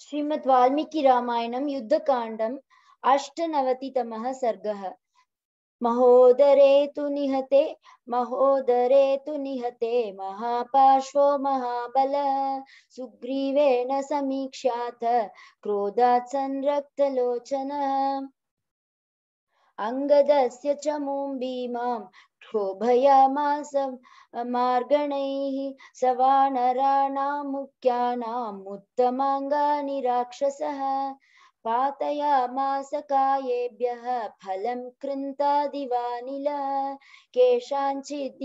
श्रीमद् वाल्मीकि रामायणं युद्धकाण्डम् अष्टनवतितमः सर्गः महोदरे तु निहते महोदरे तु निहते महापार्श्वो महाबल सुग्रीवेण समीक्षा क्रोधात् संरक्तलोचनः अङ्गदस्य च मूं भीमां क्षोभयामास मार्गणैः स वानराणां मुख्यानाम् उत्तमाङ्गानि राक्षसः पातयामास कायेभ्यः फलं कृन्तादिवानिलः केषाञ्चित्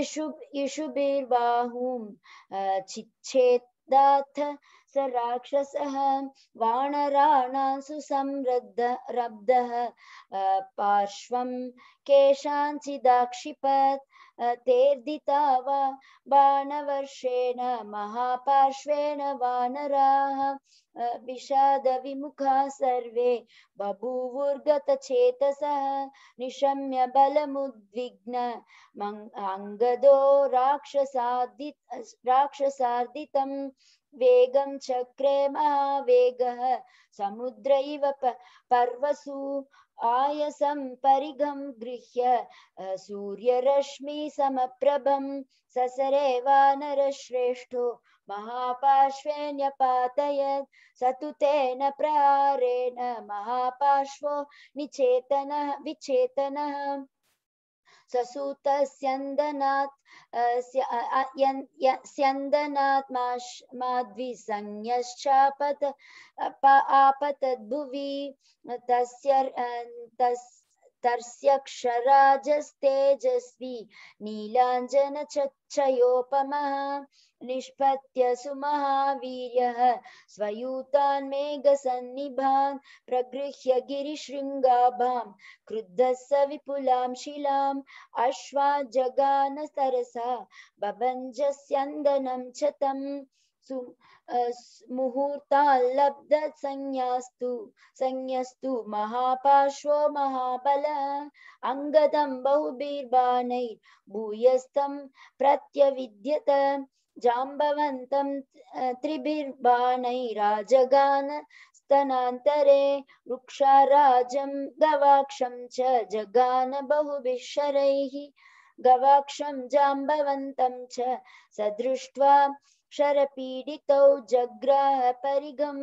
इषु इषुभिर्बाहुं चिच्छेदाथ स राक्षसः वानराणां सुसंरब्ध रब्धः पार्श्वं केषाञ्चिदाक्षिपत् तेर्दिता वा बाणवर्षेण महापार्श्वेण वानराः विषादविमुखा सर्वे बभूवुर्गतचेतसः निशम्य बलमुद्विग्न अङ्गदो राक्षसार्दि राक्षसार्दितम् वेगं चक्रे महावेगः समुद्र इव पर्वसु आयसं परिघं गृह्य सूर्यरश्मिसमप्रभं ससरे वानरश्रेष्ठो महापार्श्वेऽन्यपातयत् स तु तेन प्रारेण महापार्श्वो निचेतनः विचेतनः ससूतस्यन्दनात् स्यन्दनात्माद्विसंज्ञश्चापत आपतद्भुवि तस्य तस् तर्स्यक्षराजस्तेजस्वी नीलाञ्जनचक्षयोपमः निष्पत्य सुमहावीर्यः स्वयूतान् मेघसन्निभान् प्रगृह्य गिरिशृङ्गाभां क्रुद्धः स विपुलां शिलाम् अश्वा जगानसरसा बभञ्जस्यन्दनं च तम् मुहूर्ताल्लब्धसंज्ञास्तु संज्ञस्तु महापार्श्वो महाबल अङ्गदं बहुबीर्बाणैर्भूयस्थं प्रत्यविद्यत जाम्बवन्तं त्रिभिर्बाणैराजगान स्तनान्तरे वृक्षाराजं गवाक्षं च जगान बहुभिः शरैः गवाक्षं जाम्बवन्तं च सदृष्ट्वा शरपीडितौ जग्रापरिगं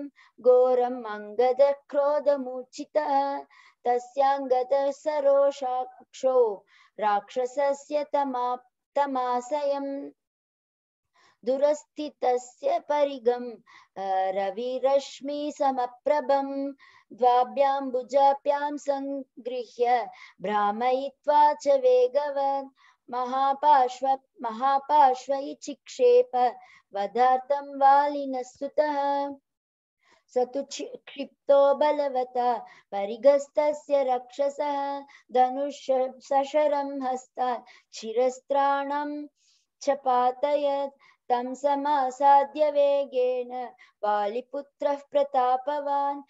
घोरम् अङ्गदः क्रोधमूर्छितः तस्याङ्गदः सरोषाक्षो राक्षसस्य तमा तमाशयम् दुरस्थितस्य परिगं रविरश्मिसमप्रभं द्वाभ्यां सङ्गृह्य भ्रामयित्वा च वेगवन् महापाश्व महापाश्वै चिक्षेप वधार्थं वालिनस्तुतः स तु क्षिप्तो बलवता परिगस्तस्य रक्षसः धनुष सशरं हस्ता क्षिरस्त्राणं च पातयत् तं समासाद्य वेगेन वालिपुत्रः प्रतापवान्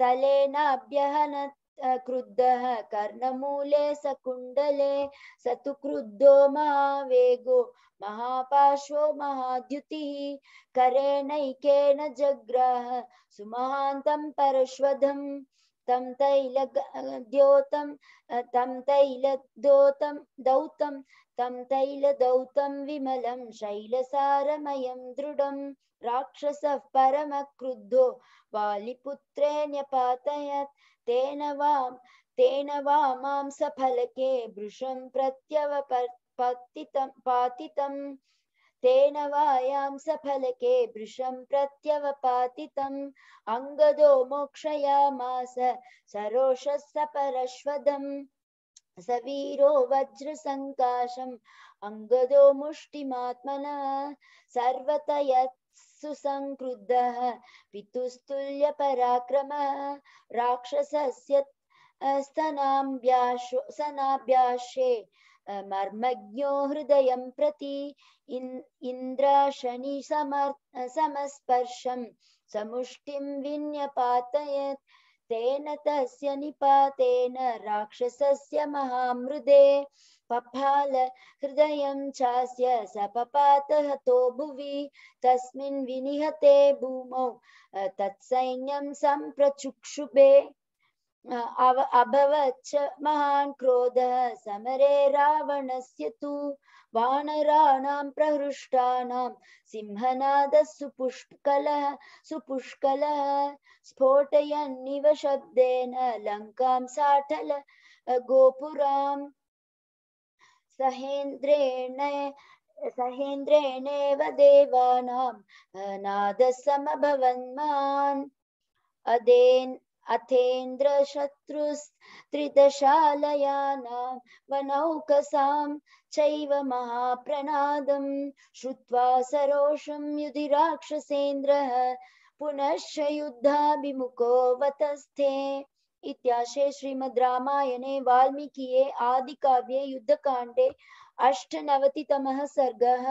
तलेनाभ्यहनत् क्रुद्धः कर्णमूले सकुण्डले स तु क्रुद्धो महावेगो महापाशो महाद्युतिः करेणैकेन जग्राह सुमहान्तं परश्वधम् तं तैलद्योतं तं तैलद्योतं दौतं तं तैलदौतं विमलं शैलसारमयं दृढं राक्षसः परमक्रुद्धो वालिपुत्रेऽन्यपातयत् तेन वां तेन वामांसफलके भृशं प्रत्यवपतितं पातितम् तेन वायांसफलके भृशं प्रत्यवपातितम् अङ्गदो मोक्षयामास सरोषः सपरश्वदम् सवीरो वज्र वज्रसङ्काशम् अङ्गदो मुष्टिमात्मनः सर्वतयत्सुसङ्क्रुद्धः पितुस्तुल्यपराक्रमः राक्षसस्य स्तनाभ्याशो सनाभ्याशे मर्मज्ञो हृदयं प्रति इन् इन्द्राशनिसमर् समस्पर्शं समुष्टिं विन्यपातयत् तेन तस्य निपातेन राक्षसस्य महामृदे पफाल हृदयं चास्य सपपात भुवि तस्मिन् विनिहते भूमौ तत्सैन्यं सम्प्रचुक्षुभे अभवच्च महान् क्रोधः समरे रावणस्य तु वानराणां प्रहृष्टानां सिंहनादः सुपुष्कलः सुपुष्कलः स्फोटयन्निव शब्देन लङ्कां साटल गोपुरां सहेन्द्रेण सहेन्द्रेणेव देवानां नादः समभवन्मान् अदेन् अथेन्द्रशत्रुस्त्रिदशालयानां वनौकसां चैव महाप्रनादं श्रुत्वा सरोषं युधि राक्षसेन्द्रः पुनश्च युद्धाभिमुखो वतस्थे इत्याशे श्रीमद् रामायणे वाल्मीकिये आदिकाव्ये युद्धकाण्डे अष्टनवतितमः सर्गः